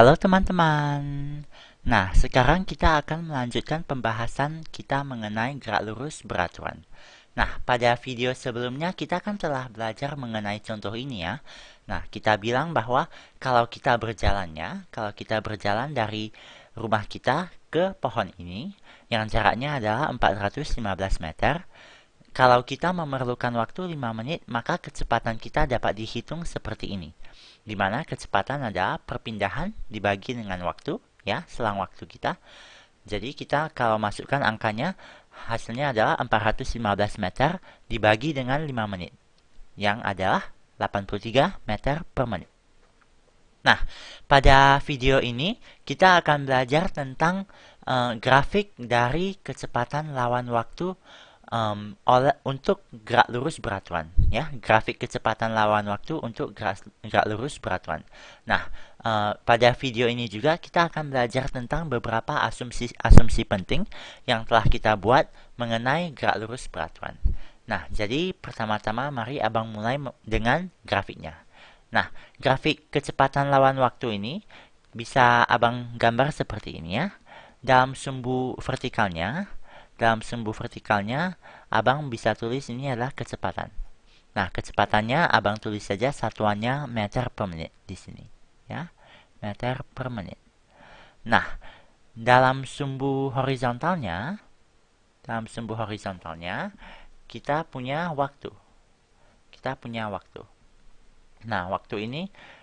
Halo teman-teman. Nah, sekarang kita akan melanjutkan pembahasan kita mengenai gerak lurus beraturan. Nah, pada video sebelumnya kita kan telah belajar mengenai contoh ini ya. Nah, kita bilang bahwa kalau kita berjalannya kalau kita berjalan dari rumah kita ke pohon ini, yang jaraknya adalah 415 meter, kalau kita memerlukan waktu 5 menit, maka kecepatan kita dapat dihitung seperti ini di mana kecepatan adalah perpindahan dibagi dengan waktu, ya, selang waktu kita. Jadi kita kalau masukkan angkanya, hasilnya adalah 415 meter dibagi dengan 5 menit, yang adalah 83 meter per menit. Nah, pada video ini kita akan belajar tentang uh, grafik dari kecepatan lawan waktu um, oleh untuk gerak lurus beratuan ya grafik kecepatan lawan waktu untuk gerak, gerak lurus beratuan nah uh, pada video ini juga kita akan belajar tentang beberapa asumsi asumsi penting yang telah kita buat mengenai gerak lurus beratuan nah jadi pertama-tama mari abang mulai dengan grafiknya nah grafik kecepatan lawan waktu ini bisa abang gambar seperti ini ya dalam sumbu vertikalnya dalam sumbu vertikalnya, abang bisa tulis ini adalah kecepatan. Nah, kecepatannya abang tulis saja satuannya meter per menit di sini. ya Meter per menit. Nah, dalam sumbu horizontalnya, dalam sumbu horizontalnya, kita punya waktu. Kita punya waktu. Nah, waktu ini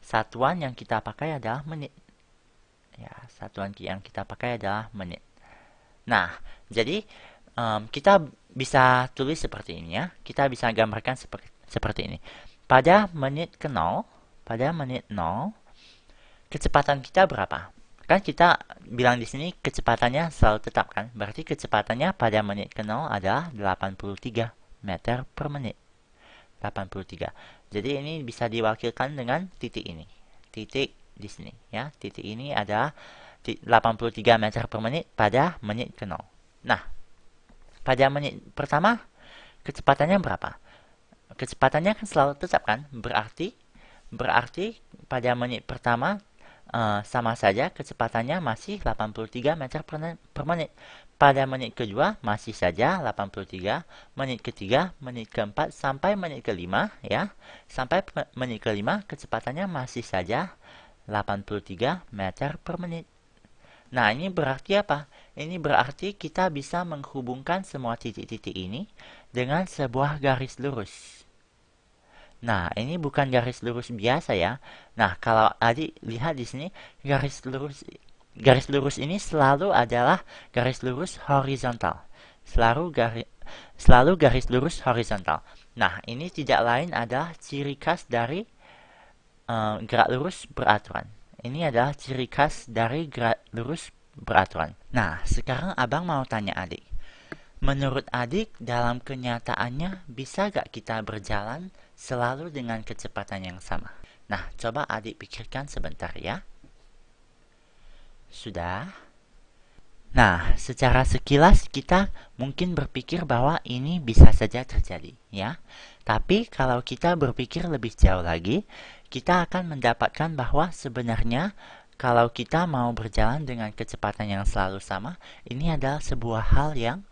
satuan yang kita pakai adalah menit. Ya, satuan yang kita pakai adalah menit. Nah, jadi um, kita bisa tulis seperti ini ya. Kita bisa gambarkan seperti, seperti ini. Pada menit ke 0, pada menit 0, kecepatan kita berapa? Kan kita bilang di sini kecepatannya selalu tetap kan? Berarti kecepatannya pada menit ke 0 adalah 83 meter per menit. 83. Jadi ini bisa diwakilkan dengan titik ini. Titik di sini ya. Titik ini adalah 83 meter per menit pada menit ke 0. Nah, pada menit pertama kecepatannya berapa? Kecepatannya kan selalu tetap kan? Berarti berarti pada menit pertama uh, sama saja kecepatannya masih 83 meter per, per menit. Pada menit kedua masih saja 83, menit ketiga, menit keempat sampai menit kelima ya. Sampai menit kelima kecepatannya masih saja 83 meter per menit. Nah, ini berarti apa? Ini berarti kita bisa menghubungkan semua titik-titik ini dengan sebuah garis lurus. Nah, ini bukan garis lurus biasa ya. Nah, kalau tadi lihat di sini, garis lurus garis lurus ini selalu adalah garis lurus horizontal. Selalu garis selalu garis lurus horizontal. Nah, ini tidak lain adalah ciri khas dari uh, gerak lurus beraturan. Ini adalah ciri khas dari lurus beraturan. Nah, sekarang abang mau tanya adik. Menurut adik, dalam kenyataannya bisa gak kita berjalan selalu dengan kecepatan yang sama? Nah, coba adik pikirkan sebentar ya. Sudah? Nah, secara sekilas kita mungkin berpikir bahwa ini bisa saja terjadi, ya. Tapi kalau kita berpikir lebih jauh lagi, kita akan mendapatkan bahwa sebenarnya kalau kita mau berjalan dengan kecepatan yang selalu sama, ini adalah sebuah hal yang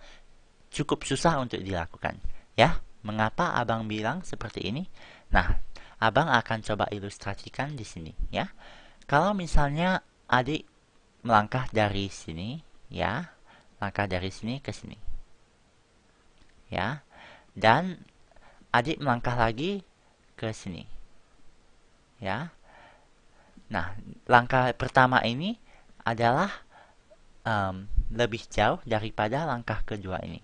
cukup susah untuk dilakukan. Ya, mengapa abang bilang seperti ini? Nah, abang akan coba ilustrasikan di sini ya. Kalau misalnya adik melangkah dari sini ya, langkah dari sini ke sini. Ya. Dan adik melangkah lagi ke sini ya. Nah, langkah pertama ini adalah um, lebih jauh daripada langkah kedua ini.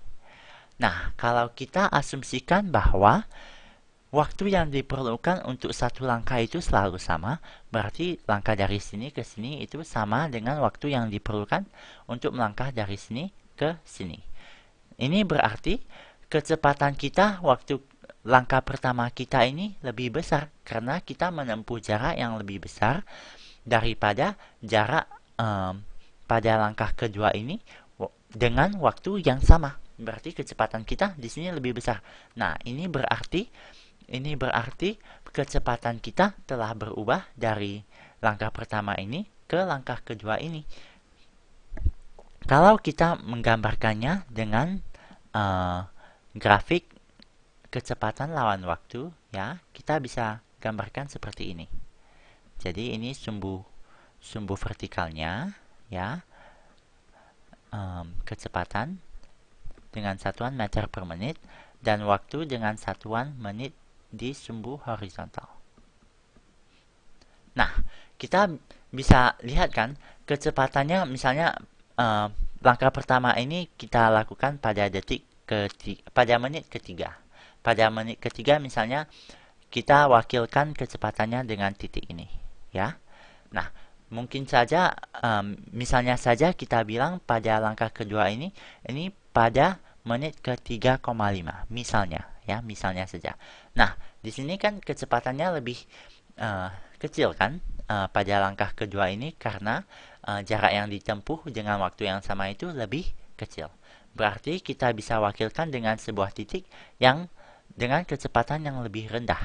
Nah, kalau kita asumsikan bahwa waktu yang diperlukan untuk satu langkah itu selalu sama, berarti langkah dari sini ke sini itu sama dengan waktu yang diperlukan untuk melangkah dari sini ke sini. Ini berarti kecepatan kita waktu langkah pertama kita ini lebih besar karena kita menempuh jarak yang lebih besar daripada jarak um, pada langkah kedua ini dengan waktu yang sama. Berarti kecepatan kita di sini lebih besar. Nah, ini berarti ini berarti kecepatan kita telah berubah dari langkah pertama ini ke langkah kedua ini. Kalau kita menggambarkannya dengan uh, grafik kecepatan lawan waktu ya kita bisa gambarkan seperti ini jadi ini sumbu sumbu vertikalnya ya um, kecepatan dengan satuan meter per menit dan waktu dengan satuan menit di sumbu horizontal. Nah, kita bisa lihat kan kecepatannya misalnya um, langkah pertama ini kita lakukan pada detik ketiga, pada menit ketiga pada menit ketiga misalnya kita wakilkan kecepatannya dengan titik ini ya nah mungkin saja um, misalnya saja kita bilang pada langkah kedua ini ini pada menit ke 3,5 misalnya ya misalnya saja nah di sini kan kecepatannya lebih uh, kecil kan uh, pada langkah kedua ini karena uh, jarak yang ditempuh dengan waktu yang sama itu lebih kecil berarti kita bisa wakilkan dengan sebuah titik yang dengan kecepatan yang lebih rendah.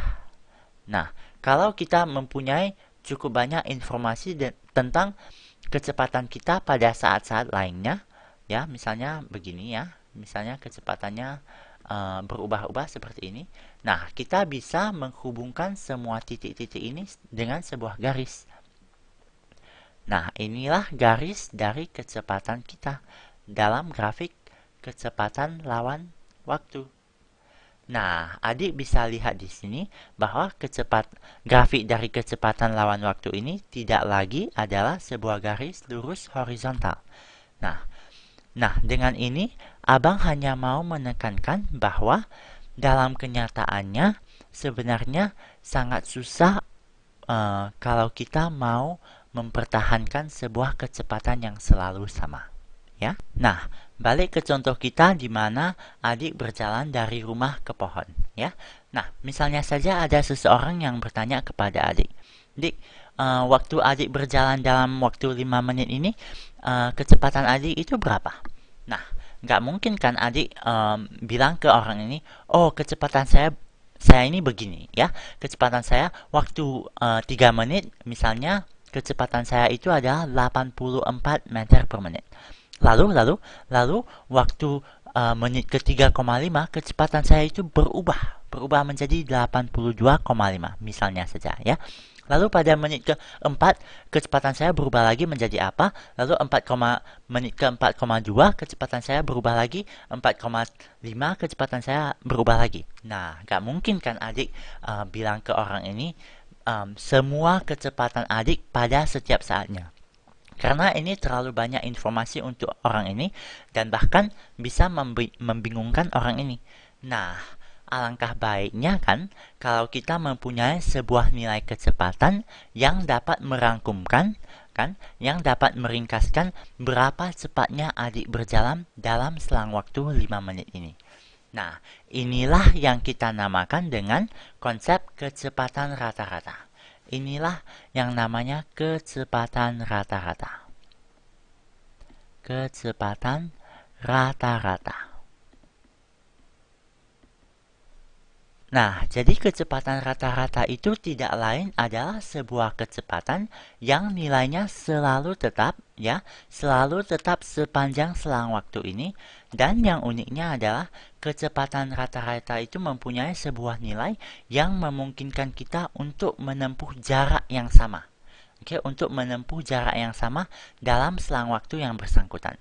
Nah, kalau kita mempunyai cukup banyak informasi tentang kecepatan kita pada saat-saat lainnya, ya, misalnya begini ya, misalnya kecepatannya uh, berubah-ubah seperti ini. Nah, kita bisa menghubungkan semua titik-titik ini dengan sebuah garis. Nah, inilah garis dari kecepatan kita dalam grafik kecepatan lawan waktu. Nah, adik bisa lihat di sini bahwa kecepat, grafik dari kecepatan lawan waktu ini tidak lagi adalah sebuah garis lurus horizontal. Nah, nah dengan ini abang hanya mau menekankan bahwa dalam kenyataannya sebenarnya sangat susah uh, kalau kita mau mempertahankan sebuah kecepatan yang selalu sama. Ya, nah Balik ke contoh kita di mana adik berjalan dari rumah ke pohon, ya. Nah, misalnya saja ada seseorang yang bertanya kepada adik, adik, uh, eh, waktu adik berjalan dalam waktu 5 menit ini, uh, kecepatan adik itu berapa?" Nah, nggak mungkin kan adik um, bilang ke orang ini, "Oh, kecepatan saya saya ini begini, ya. Kecepatan saya waktu uh, eh, 3 menit misalnya, kecepatan saya itu adalah 84 meter per menit." Lalu, lalu, lalu waktu uh, menit ke 3,5 kecepatan saya itu berubah, berubah menjadi 82,5 misalnya saja ya. Lalu pada menit ke-4 kecepatan saya berubah lagi menjadi apa? Lalu 4, menit ke-4,2 kecepatan saya berubah lagi, 4,5 kecepatan saya berubah lagi. Nah, gak mungkin kan adik uh, bilang ke orang ini um, semua kecepatan adik pada setiap saatnya. Karena ini terlalu banyak informasi untuk orang ini dan bahkan bisa membingungkan orang ini. Nah, alangkah baiknya kan kalau kita mempunyai sebuah nilai kecepatan yang dapat merangkumkan kan yang dapat meringkaskan berapa cepatnya adik berjalan dalam selang waktu 5 menit ini. Nah, inilah yang kita namakan dengan konsep kecepatan rata-rata. Inilah yang namanya kecepatan rata-rata. Kecepatan rata-rata. Nah, jadi kecepatan rata-rata itu tidak lain adalah sebuah kecepatan yang nilainya selalu tetap, ya, selalu tetap sepanjang selang waktu ini dan yang uniknya adalah kecepatan rata-rata itu mempunyai sebuah nilai yang memungkinkan kita untuk menempuh jarak yang sama. Oke, untuk menempuh jarak yang sama dalam selang waktu yang bersangkutan.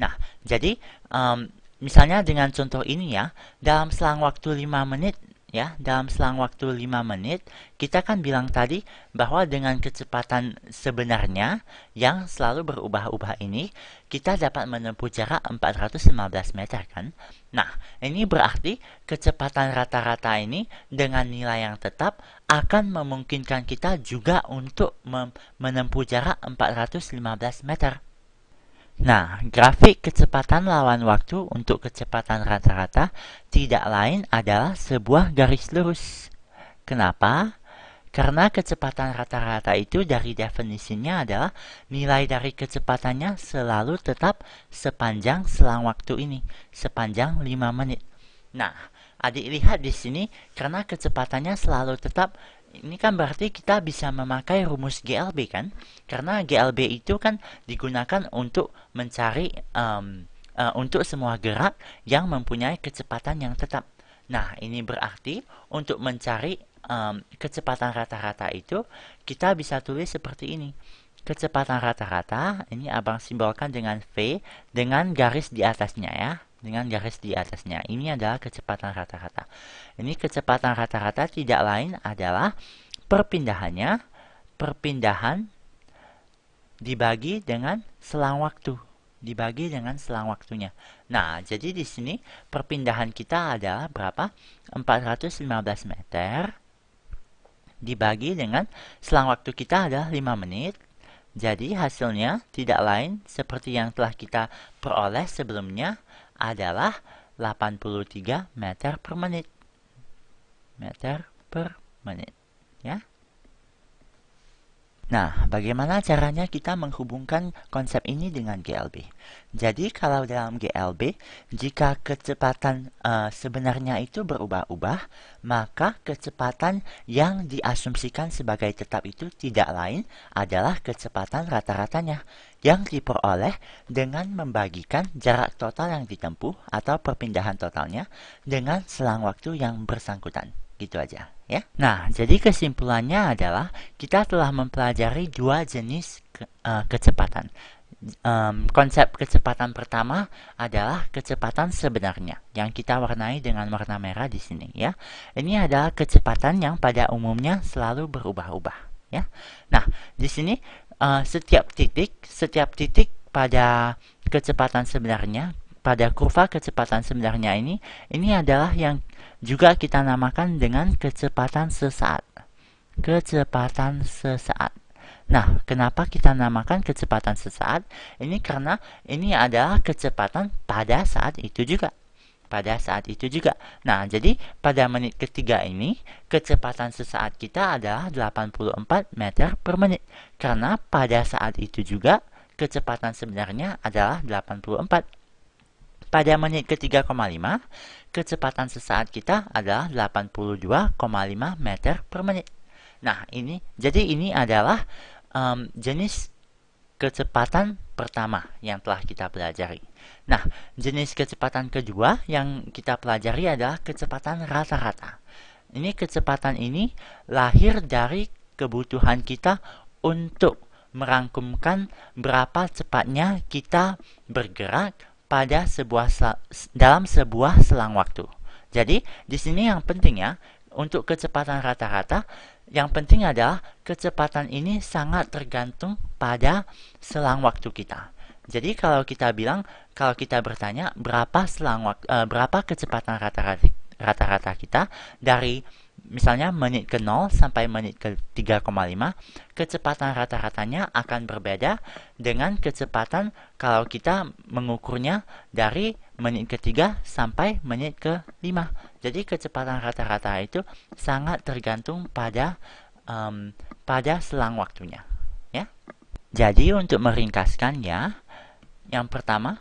Nah, jadi um, misalnya dengan contoh ini ya, dalam selang waktu 5 menit ya dalam selang waktu 5 menit kita kan bilang tadi bahwa dengan kecepatan sebenarnya yang selalu berubah-ubah ini kita dapat menempuh jarak 415 meter kan nah ini berarti kecepatan rata-rata ini dengan nilai yang tetap akan memungkinkan kita juga untuk menempuh jarak 415 meter Nah, grafik kecepatan lawan waktu untuk kecepatan rata-rata tidak lain adalah sebuah garis lurus. Kenapa? Karena kecepatan rata-rata itu dari definisinya adalah nilai dari kecepatannya selalu tetap sepanjang selang waktu ini, sepanjang 5 menit. Nah, adik lihat di sini karena kecepatannya selalu tetap ini kan berarti kita bisa memakai rumus GLB kan? Karena GLB itu kan digunakan untuk mencari um, uh, untuk semua gerak yang mempunyai kecepatan yang tetap. Nah, ini berarti untuk mencari um, kecepatan rata-rata itu kita bisa tulis seperti ini. Kecepatan rata-rata ini abang simbolkan dengan V dengan garis di atasnya ya dengan garis di atasnya. Ini adalah kecepatan rata-rata. Ini kecepatan rata-rata tidak lain adalah perpindahannya, perpindahan dibagi dengan selang waktu. Dibagi dengan selang waktunya. Nah, jadi di sini perpindahan kita adalah berapa? 415 meter dibagi dengan selang waktu kita adalah 5 menit. Jadi hasilnya tidak lain seperti yang telah kita peroleh sebelumnya, adalah 83 meter per menit. Meter per menit. Ya. Nah, bagaimana caranya kita menghubungkan konsep ini dengan GLB? Jadi, kalau dalam GLB, jika kecepatan uh, sebenarnya itu berubah-ubah, maka kecepatan yang diasumsikan sebagai tetap itu tidak lain adalah kecepatan rata-ratanya yang diperoleh dengan membagikan jarak total yang ditempuh atau perpindahan totalnya dengan selang waktu yang bersangkutan. Gitu aja ya. Nah, jadi kesimpulannya adalah kita telah mempelajari dua jenis ke, uh, kecepatan. Um, konsep kecepatan pertama adalah kecepatan sebenarnya yang kita warnai dengan warna merah di sini ya. Ini adalah kecepatan yang pada umumnya selalu berubah-ubah ya. Nah, di sini uh, setiap titik setiap titik pada kecepatan sebenarnya pada kurva kecepatan sebenarnya ini, ini adalah yang juga kita namakan dengan kecepatan sesaat. Kecepatan sesaat. Nah, kenapa kita namakan kecepatan sesaat? Ini karena ini adalah kecepatan pada saat itu juga. Pada saat itu juga. Nah, jadi pada menit ketiga ini, kecepatan sesaat kita adalah 84 meter per menit. Karena pada saat itu juga, kecepatan sebenarnya adalah 84 pada menit ke-3,5, kecepatan sesaat kita adalah 82,5 meter per menit. Nah, ini jadi ini adalah um, jenis kecepatan pertama yang telah kita pelajari. Nah, jenis kecepatan kedua yang kita pelajari adalah kecepatan rata-rata. Ini kecepatan ini lahir dari kebutuhan kita untuk merangkumkan berapa cepatnya kita bergerak pada sebuah dalam sebuah selang waktu. Jadi, di sini yang penting ya, untuk kecepatan rata-rata, yang penting adalah kecepatan ini sangat tergantung pada selang waktu kita. Jadi kalau kita bilang, kalau kita bertanya berapa selang waktu, eh, berapa kecepatan rata-rata kita dari misalnya menit ke 0 sampai menit ke 3,5, kecepatan rata-ratanya akan berbeda dengan kecepatan kalau kita mengukurnya dari menit ke 3 sampai menit ke 5. Jadi kecepatan rata-rata itu sangat tergantung pada um, pada selang waktunya, ya. Jadi untuk meringkaskannya, yang pertama,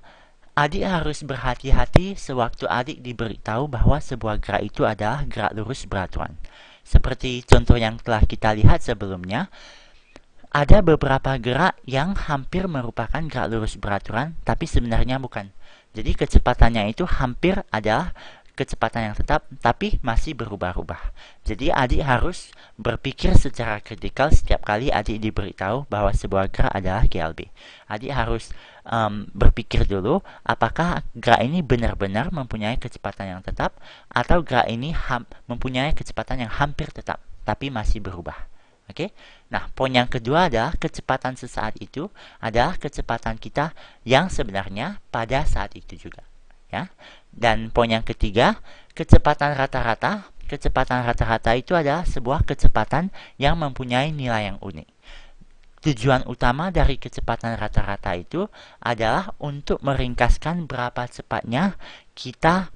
Adik harus berhati-hati sewaktu adik diberitahu bahwa sebuah gerak itu adalah gerak lurus beraturan. Seperti contoh yang telah kita lihat sebelumnya, ada beberapa gerak yang hampir merupakan gerak lurus beraturan, tapi sebenarnya bukan. Jadi kecepatannya itu hampir adalah kecepatan yang tetap, tapi masih berubah-ubah. Jadi adik harus berpikir secara kritikal setiap kali adik diberitahu bahwa sebuah gerak adalah GLB. Adik harus um, berpikir dulu apakah gerak ini benar-benar mempunyai kecepatan yang tetap atau gerak ini mempunyai kecepatan yang hampir tetap tapi masih berubah. Oke. Okay? Nah, poin yang kedua adalah kecepatan sesaat itu adalah kecepatan kita yang sebenarnya pada saat itu juga, ya. Dan poin yang ketiga, kecepatan rata-rata, kecepatan rata-rata itu adalah sebuah kecepatan yang mempunyai nilai yang unik. Tujuan utama dari kecepatan rata-rata itu adalah untuk meringkaskan berapa cepatnya kita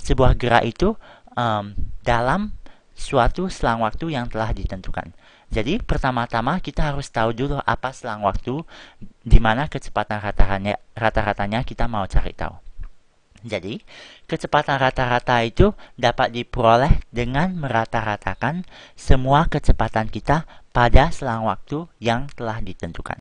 sebuah gerak itu um, dalam suatu selang waktu yang telah ditentukan. Jadi pertama-tama kita harus tahu dulu apa selang waktu di mana kecepatan rata-ratanya rata-ratanya kita mau cari tahu. Jadi, kecepatan rata-rata itu dapat diperoleh dengan merata-ratakan semua kecepatan kita pada selang waktu yang telah ditentukan.